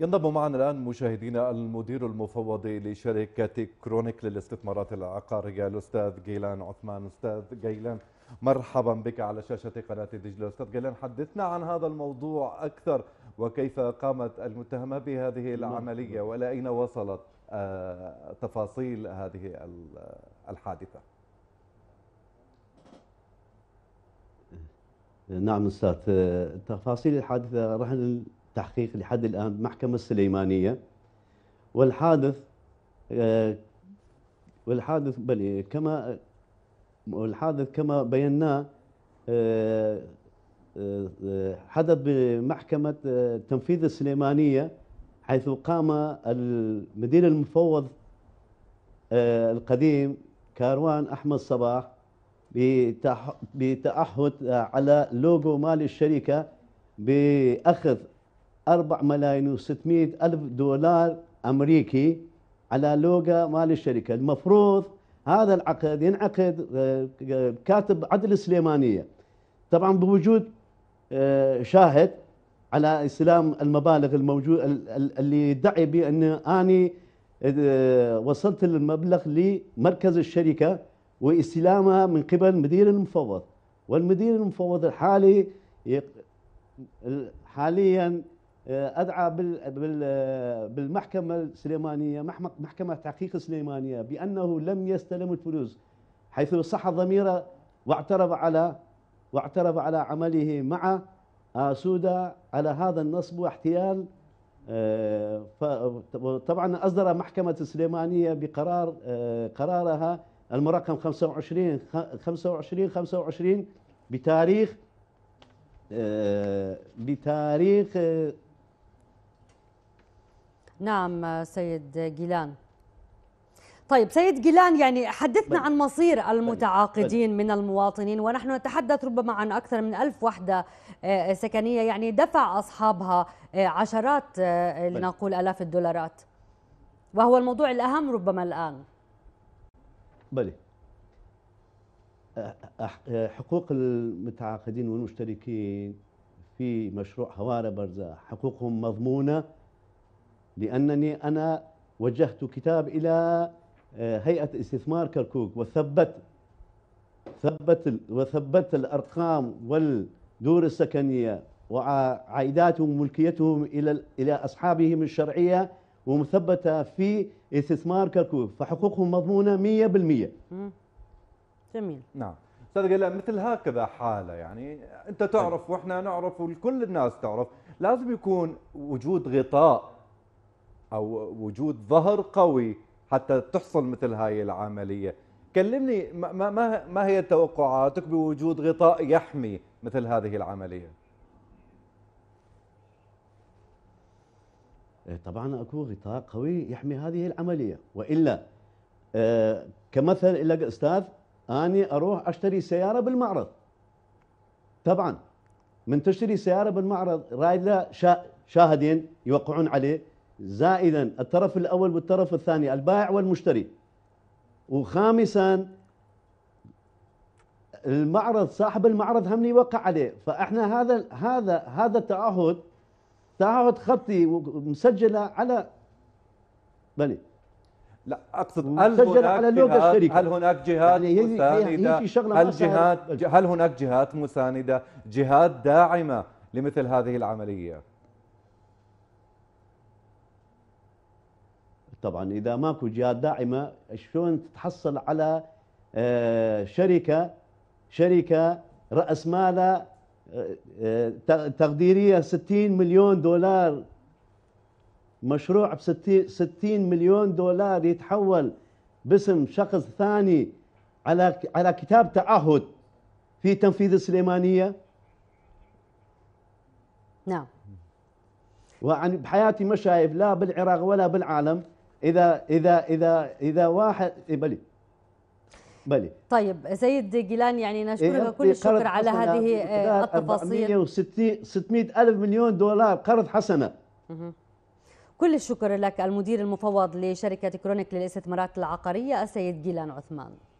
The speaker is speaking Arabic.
ينضم معنا الآن مشاهدينا المدير المفوض لشركة كرونيك للاستثمارات العقارية الأستاذ جيلان عثمان أستاذ جيلان مرحبا بك على شاشة قناة دجلة أستاذ جيلان حدثنا عن هذا الموضوع أكثر وكيف قامت المتهمة بهذه نعم. العملية وإلى أين وصلت آه، تفاصيل هذه الحادثة نعم أستاذ آه، تفاصيل الحادثة رح تحقيق لحد الآن محكمة السليمانية والحادث آه، والحادث كما والحادث كما بيناه آه، آه، حدث بمحكمة تنفيذ السليمانية حيث قام المدير المفوض القديم كاروان أحمد صباح بتعهد على لوجو مال الشركة بأخذ 4 ملايين و600 ألف دولار أمريكي على لوجا مال الشركة المفروض هذا العقد ينعقد آه، كاتب عدل سليمانية طبعا بوجود آه، شاهد على استلام المبالغ الموجود اللي يدعي بأن أني آه، وصلت المبلغ لمركز الشركة واستلامها من قبل مدير المفوض والمدير المفوض الحالي حاليا آه، ادعى بالمحكمه السليمانيه محكمه تحقيق السليمانيه بانه لم يستلم الفلوس حيث صح ضميره واعترف على واعترف على عمله مع آه، سودا على هذا النصب واحتيال آه، طبعا اصدر محكمه السليمانيه بقرار قرارها المرقم 25 25 25 بتاريخ بتاريخ نعم سيد جيلان طيب سيد جيلان يعني حدثنا عن مصير المتعاقدين من المواطنين ونحن نتحدث ربما عن أكثر من ألف وحدة آه، آه، سكنية يعني دفع أصحابها آه، عشرات لنقول ألاف الدولارات وهو الموضوع الأهم ربما الآن بلى حقوق المتعاقدين والمشتركين في مشروع هوارة برزة حقوقهم مضمونة لأنني أنا وجهت كتاب إلى آه، هيئة استثمار كركوك وثبت ثبت وثبت الأرقام والدور السكنية وعائداتهم وملكيتهم إلى إلى أصحابهم الشرعية ومثبتة في استثمار كركوك فحقوقهم مضمونة 100% جميل نعم استاذ جلال مثل هكذا حاله يعني انت تعرف واحنا نعرف وكل الناس تعرف لازم يكون وجود غطاء او وجود ظهر قوي حتى تحصل مثل هاي العمليه كلمني ما ما ما هي توقعاتك بوجود غطاء يحمي مثل هذه العمليه إيه، طبعا اكو غطاء قوي يحمي هذه العمليه والا إيه، كمثل لك استاذ اني اروح اشتري سياره بالمعرض طبعا من تشتري سياره بالمعرض رايد لها شاهدين يوقعون عليه زائدا الطرف الأول والطرف الثاني البائع والمشتري وخامسا المعرض صاحب المعرض هم يوقع عليه فاحنا هذا هذا هذا التعهد تعهد خطي مسجله على بني لا اقصد هل هناك على لوجو الشركه هل هناك جهات يعني مساندة هي شغلة هل جهات هل هناك جهات مساندة جهات داعمة لمثل هذه العملية طبعا اذا ماكو جهات داعمه شلون تتحصل على آه، شركه شركه راس مالها آه، آه، تقديريه 60 مليون دولار مشروع ب 60 مليون دولار يتحول باسم شخص ثاني على على كتاب تعهد في تنفيذ السليمانيه نعم وعن بحياتي ما شايف لا بالعراق ولا بالعالم اذا اذا اذا اذا واحد إيه، بلي بلي طيب سيد جيلان يعني نشكرك إيه، كل الشكر على هذه التفاصيل 460 600 الف مليون دولار قرض حسنه كل الشكر لك المدير المفوض لشركه كرونيك للاستثمارات العقاريه السيد جيلان عثمان